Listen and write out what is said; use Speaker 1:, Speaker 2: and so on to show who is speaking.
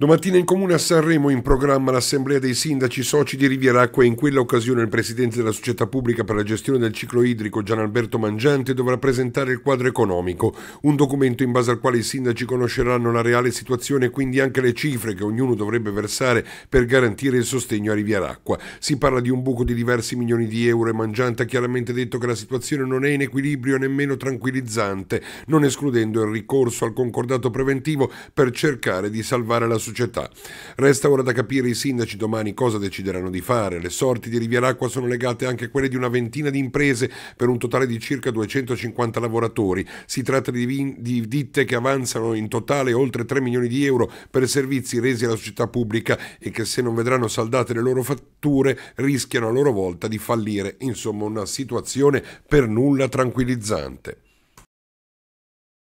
Speaker 1: Domattina in comune a Sanremo in programma l'assemblea dei sindaci soci di Riviera Acqua e in quella occasione il presidente della società pubblica per la gestione del ciclo idrico Gianalberto Mangiante dovrà presentare il quadro economico, un documento in base al quale i sindaci conosceranno la reale situazione e quindi anche le cifre che ognuno dovrebbe versare per garantire il sostegno a Riviera Acqua. Si parla di un buco di diversi milioni di euro e Mangiante ha chiaramente detto che la situazione non è in equilibrio e nemmeno tranquillizzante, non escludendo il ricorso al concordato preventivo per cercare di salvare la società società. Resta ora da capire i sindaci domani cosa decideranno di fare. Le sorti di Rivieracqua sono legate anche a quelle di una ventina di imprese per un totale di circa 250 lavoratori. Si tratta di, di ditte che avanzano in totale oltre 3 milioni di euro per servizi resi alla società pubblica e che se non vedranno saldate le loro fatture rischiano a loro volta di fallire. Insomma una situazione per nulla tranquillizzante.